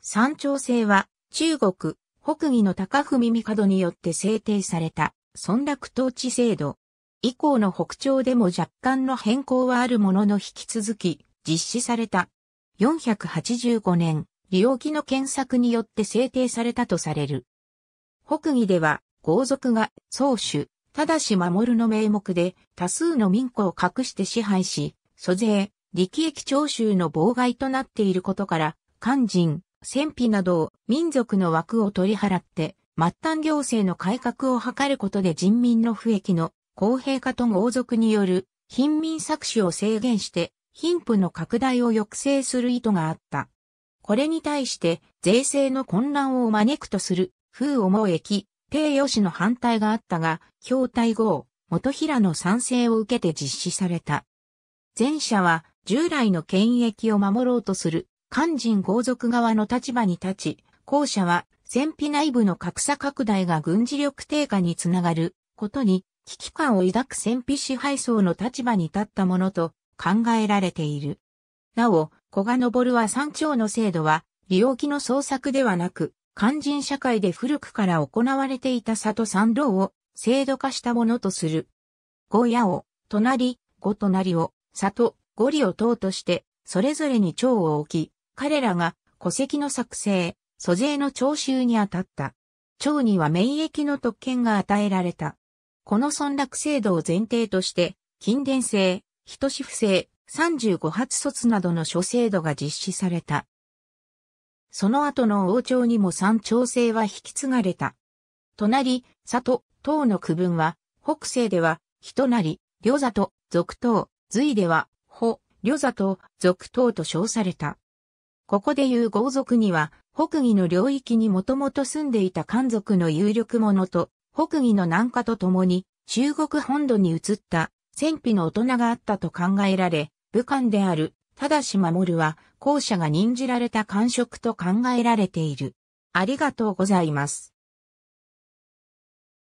山頂制は中国北魏の高文帝によって制定された村落統治制度。以降の北朝でも若干の変更はあるものの引き続き実施された。485年、利用機の検索によって制定されたとされる。北魏では、豪族が宗主、ただし守るの名目で多数の民庫を隠して支配し、租税、利益徴収の妨害となっていることから、肝心、戦費などを民族の枠を取り払って、末端行政の改革を図ることで人民の不益の公平化と豪族による貧民搾取を制限して貧富の拡大を抑制する意図があった。これに対して税制の混乱を招くとする風思き、帝義の反対があったが、表体号、元平の賛成を受けて実施された。前者は従来の権益を守ろうとする肝心豪族側の立場に立ち、後者は戦費内部の格差拡大が軍事力低下につながることに危機感を抱く戦費支配層の立場に立ったものと考えられている。なお、古賀昇は山頂の制度は、利用機の創作ではなく、肝心社会で古くから行われていた里三道を制度化したものとする。五夜を、隣、五隣を、里、五里を党として、それぞれに長を置き、彼らが戸籍の作成、租税の徴収にあたった。町には免疫の特権が与えられた。この村落制度を前提として、近伝制、人志不正、35発卒などの諸制度が実施された。その後の王朝にも三朝制は引き継がれた。隣、里、等の区分は、北西では、人なり、領里、属等、隋では、保、領里、属等と称された。ここでいう豪族には、北魏の領域にもともと住んでいた漢族の有力者と、北魏の南下とともに、中国本土に移った、戦費の大人があったと考えられ、武漢である、ただし守るは、後者が任じられた官職と考えられている。ありがとうございます。